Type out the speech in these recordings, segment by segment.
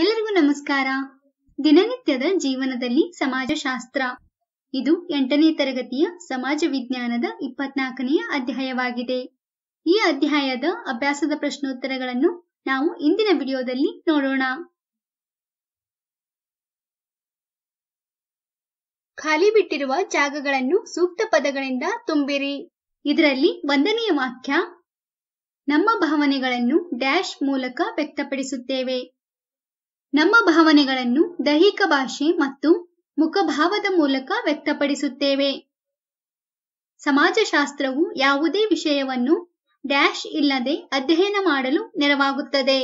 ಎಲ್ಲರಿಗೂ ನಮಸ್ಕಾರ ದಿನನಿತ್ಯದ ಜೀವನದಲ್ಲಿ ಸಮಾಜಶಾಸ್ತ್ರ ಇದು ಎಂಟನೇ ತರಗತಿಯ ಸಮಾಜ ವಿಜ್ಞಾನದ ಇಪ್ಪತ್ನಾಲ್ಕನೆಯ ಅಧ್ಯಾಯವಾಗಿದೆ ಈ ಅಧ್ಯಾಯದ ಅಭ್ಯಾಸದ ಪ್ರಶ್ನೋತ್ತರಗಳನ್ನು ನಾವು ಇಂದಿನ ವಿಡಿಯೋದಲ್ಲಿ ನೋಡೋಣ ಖಾಲಿ ಬಿಟ್ಟಿರುವ ಜಾಗಗಳನ್ನು ಸೂಕ್ತ ಪದಗಳಿಂದ ತುಂಬಿರಿ ಇದರಲ್ಲಿ ಒಂದನೆಯ ವಾಕ್ಯ ನಮ್ಮ ಭಾವನೆಗಳನ್ನು ಡ್ಯಾಶ್ ಮೂಲಕ ವ್ಯಕ್ತಪಡಿಸುತ್ತೇವೆ ನಮ್ಮ ಭಾವನೆಗಳನ್ನು ದೈಹಿಕ ಭಾಷೆ ಮತ್ತು ಮುಖಭಾವದ ಮೂಲಕ ವ್ಯಕ್ತಪಡಿಸುತ್ತೇವೆ ಸಮಾಜಶಾಸ್ತ್ರವು ಯಾವುದೇ ವಿಷಯವನ್ನು ಡ್ಯಾಶ್ ಇಲ್ಲದೆ ಅಧ್ಯಯನ ಮಾಡಲು ನೆರವಾಗುತ್ತದೆ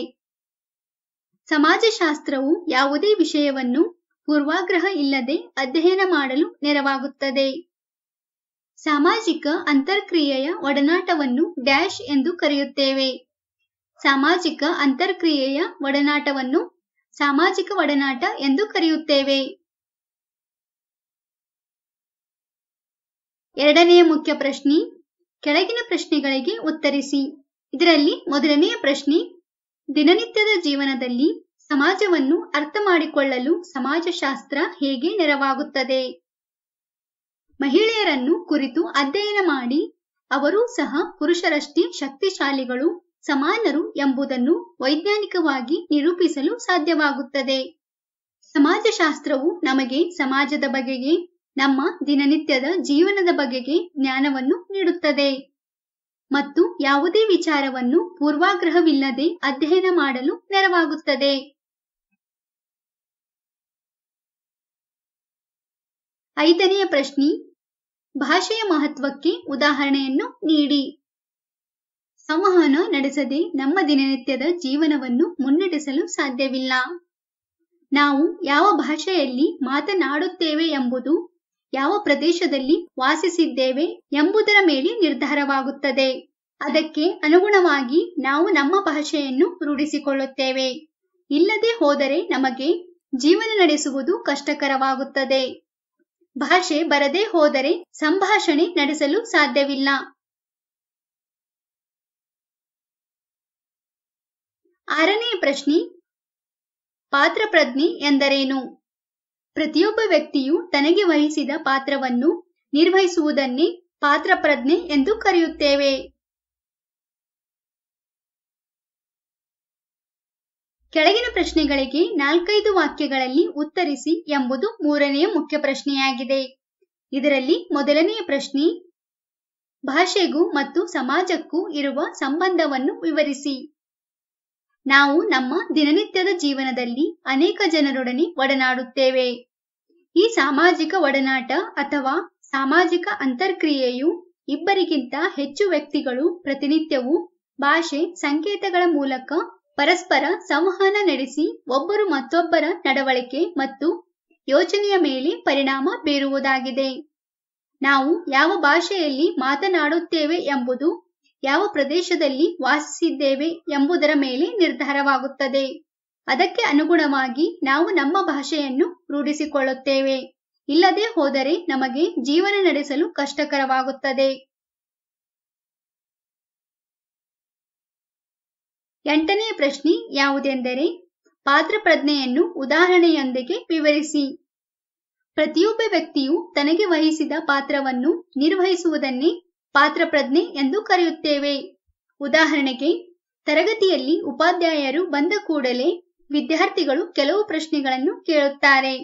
ಸಮಾಜಶಾಸ್ತ್ರವು ಯಾವುದೇ ವಿಷಯವನ್ನು ಪೂರ್ವಾಗ್ರಹ ಇಲ್ಲದೆ ಅಧ್ಯಯನ ಮಾಡಲು ನೆರವಾಗುತ್ತದೆ ಸಾಮಾಜಿಕ ಅಂತರ್ಕ್ರಿಯೆಯ ಒಡನಾಟವನ್ನು ಡ್ಯಾಶ್ ಎಂದು ಕರೆಯುತ್ತೇವೆ ಸಾಮಾಜಿಕ ಅಂತರ್ಕ್ರಿಯೆಯ ಒಡನಾಟವನ್ನು ಸಾಮಾಜಿಕ ಒಡನಾಟ ಎಂದು ಕರೆಯುತ್ತೇವೆ ಎರಡನೆಯ ಮುಖ್ಯ ಪ್ರಶ್ನೆ ಕೆಳಗಿನ ಪ್ರಶ್ನೆಗಳಿಗೆ ಉತ್ತರಿಸಿ ಇದರಲ್ಲಿ ಮೊದಲನೆಯ ಪ್ರಶ್ನೆ ದಿನನಿತ್ಯದ ಜೀವನದಲ್ಲಿ ಸಮಾಜವನ್ನು ಅರ್ಥ ಮಾಡಿಕೊಳ್ಳಲು ಸಮಾಜಶಾಸ್ತ್ರ ಹೇಗೆ ನೆರವಾಗುತ್ತದೆ ಮಹಿಳೆಯರನ್ನು ಕುರಿತು ಅಧ್ಯಯನ ಮಾಡಿ ಅವರೂ ಸಹ ಪುರುಷರಷ್ಟೇ ಶಕ್ತಿಶಾಲಿಗಳು ಸಮಾನರು ಎಂಬುದನ್ನು ವೈಜ್ಞಾನಿಕವಾಗಿ ನಿರೂಪಿಸಲು ಸಾಧ್ಯವಾಗುತ್ತದೆ ಸಮಾಜಶಾಸ್ತ್ರವು ನಮಗೆ ಸಮಾಜದ ಬಗೆಗೆ ನಮ್ಮ ದಿನನಿತ್ಯದ ಜೀವನದ ಬಗೆಗೆ ಜ್ಞಾನವನ್ನು ನೀಡುತ್ತದೆ ಮತ್ತು ಯಾವುದೇ ವಿಚಾರವನ್ನು ಪೂರ್ವಾಗ್ರಹವಿಲ್ಲದೆ ಅಧ್ಯಯನ ಮಾಡಲು ನೆರವಾಗುತ್ತದೆ ಐದನೆಯ ಪ್ರಶ್ನೆ ಭಾಷೆಯ ಮಹತ್ವಕ್ಕೆ ಉದಾಹರಣೆಯನ್ನು ನೀಡಿ ಸಂವಹನ ನಡೆಸದೆ ನಮ್ಮ ದಿನನಿತ್ಯದ ಜೀವನವನ್ನು ಮುನ್ನಡೆಸಲು ಸಾಧ್ಯವಿಲ್ಲ ನಾವು ಯಾವ ಭಾಷೆಯಲ್ಲಿ ಮಾತನಾಡುತ್ತೇವೆ ಎಂಬುದು ಯಾವ ಪ್ರದೇಶದಲ್ಲಿ ವಾಸಿಸಿದ್ದೇವೆ ಎಂಬುದರ ಮೇಲೆ ನಿರ್ಧಾರವಾಗುತ್ತದೆ ಅದಕ್ಕೆ ಅನುಗುಣವಾಗಿ ನಾವು ನಮ್ಮ ಭಾಷೆಯನ್ನು ರೂಢಿಸಿಕೊಳ್ಳುತ್ತೇವೆ ಇಲ್ಲದೆ ಹೋದರೆ ನಮಗೆ ಜೀವನ ನಡೆಸುವುದು ಕಷ್ಟಕರವಾಗುತ್ತದೆ ಭಾಷೆ ಬರದೇ ಹೋದರೆ ಸಂಭಾಷಣೆ ನಡೆಸಲು ಸಾಧ್ಯವಿಲ್ಲ ಆರನೇ ಪ್ರಶ್ನೆ ಪಾತ್ರಪ್ರಜ್ಞೆ ಎಂದರೇನು ಪ್ರತಿಯೊಬ್ಬ ವ್ಯಕ್ತಿಯು ತನಗೆ ವಹಿಸಿದ ಪಾತ್ರವನ್ನು ನಿರ್ವಹಿಸುವುದನ್ನೇ ಪಾತ್ರಪ್ರಜ್ಞೆ ಎಂದು ಕರೆಯುತ್ತೇವೆ ಕೆಳಗಿನ ಪ್ರಶ್ನೆಗಳಿಗೆ ನಾಲ್ಕೈದು ವಾಕ್ಯಗಳಲ್ಲಿ ಉತ್ತರಿಸಿ ಎಂಬುದು ಮೂರನೆಯ ಮುಖ್ಯ ಪ್ರಶ್ನೆಯಾಗಿದೆ ಇದರಲ್ಲಿ ಮೊದಲನೆಯ ಪ್ರಶ್ನೆ ಭಾಷೆಗೂ ಮತ್ತು ಸಮಾಜಕ್ಕೂ ಇರುವ ಸಂಬಂಧವನ್ನು ವಿವರಿಸಿ ನಾವು ನಮ್ಮ ದಿನನಿತ್ಯದ ಜೀವನದಲ್ಲಿ ಅನೇಕ ಜನರೊಡನೆ ಒಡನಾಡುತ್ತೇವೆ ಈ ಸಾಮಾಜಿಕ ಒಡನಾಟ ಅಥವಾ ಸಾಮಾಜಿಕ ಅಂತರ್ಕ್ರಿಯೆಯು ಇಬ್ಬರಿಗಿಂತ ಹೆಚ್ಚು ವ್ಯಕ್ತಿಗಳು ಪ್ರತಿನಿತ್ಯವೂ ಭಾಷೆ ಸಂಕೇತಗಳ ಮೂಲಕ ಪರಸ್ಪರ ಸಂವಹನ ನಡೆಸಿ ಒಬ್ಬರು ಮತ್ತೊಬ್ಬರ ನಡವಳಿಕೆ ಮತ್ತು ಯೋಚನೆಯ ಮೇಲೆ ಪರಿಣಾಮ ಬೀರುವುದಾಗಿದೆ ನಾವು ಯಾವ ಭಾಷೆಯಲ್ಲಿ ಮಾತನಾಡುತ್ತೇವೆ ಎಂಬುದು ಯಾವ ಪ್ರದೇಶದಲ್ಲಿ ವಾಸಿಸಿದ್ದೇವೆ ಎಂಬುದರ ಮೇಲೆ ನಿರ್ಧಾರವಾಗುತ್ತದೆ ಅದಕ್ಕೆ ಅನುಗುಣವಾಗಿ ನಾವು ನಮ್ಮ ಭಾಷೆಯನ್ನು ರೂಢಿಸಿಕೊಳ್ಳುತ್ತೇವೆ ಇಲ್ಲದೆ ಹೋದರೆ ನಮಗೆ ಜೀವನ ನಡೆಸಲು ಕಷ್ಟಕರವಾಗುತ್ತದೆ ಎಂಟನೇ ಪ್ರಶ್ನೆ ಯಾವುದೆಂದರೆ ಪಾತ್ರ ಪ್ರಜ್ಞೆಯನ್ನು ಉದಾಹರಣೆಯೊಂದಿಗೆ ವಿವರಿಸಿ ಪ್ರತಿಯೊಬ್ಬ ವ್ಯಕ್ತಿಯು ತನಗೆ ವಹಿಸಿದ ಪಾತ್ರವನ್ನು ನಿರ್ವಹಿಸುವುದನ್ನೇ ಪಾತ್ರಪ್ರಜ್ಞೆ ಎಂದು ಕರೆಯುತ್ತೇವೆ ಉದಾಹರಣೆಗೆ ತರಗತಿಯಲ್ಲಿ ಉಪಾಧ್ಯಾಯರು ಬಂದ ಕೂಡಲೇ ವಿದ್ಯಾರ್ಥಿಗಳು ಕೆಲವು ಪ್ರಶ್ನೆಗಳನ್ನು ಕೇಳುತ್ತಾರೆ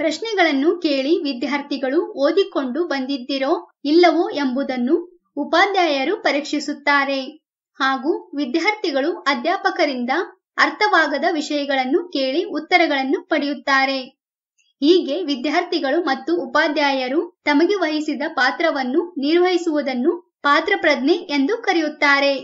ಪ್ರಶ್ನೆಗಳನ್ನು ಕೇಳಿ ವಿದ್ಯಾರ್ಥಿಗಳು ಓದಿಕೊಂಡು ಬಂದಿದ್ದಿರೋ ಇಲ್ಲವೋ ಎಂಬುದನ್ನು ಉಪಾಧ್ಯಾಯರು ಪರೀಕ್ಷಿಸುತ್ತಾರೆ ಹಾಗೂ ವಿದ್ಯಾರ್ಥಿಗಳು ಅಧ್ಯಾಪಕರಿಂದ ಅರ್ಥವಾಗದ ವಿಷಯಗಳನ್ನು ಕೇಳಿ ಉತ್ತರಗಳನ್ನು ಪಡೆಯುತ್ತಾರೆ ಹೀಗೆ ವಿದ್ಯಾರ್ಥಿಗಳು ಮತ್ತು ಉಪಾಧ್ಯಾಯರು ತಮಗೆ ವಹಿಸಿದ ಪಾತ್ರವನ್ನು ನಿರ್ವಹಿಸುವುದನ್ನು ಪಾತ್ರ ಪ್ರಜ್ಞೆ ಎಂದು ಕರೆಯುತ್ತಾರೆ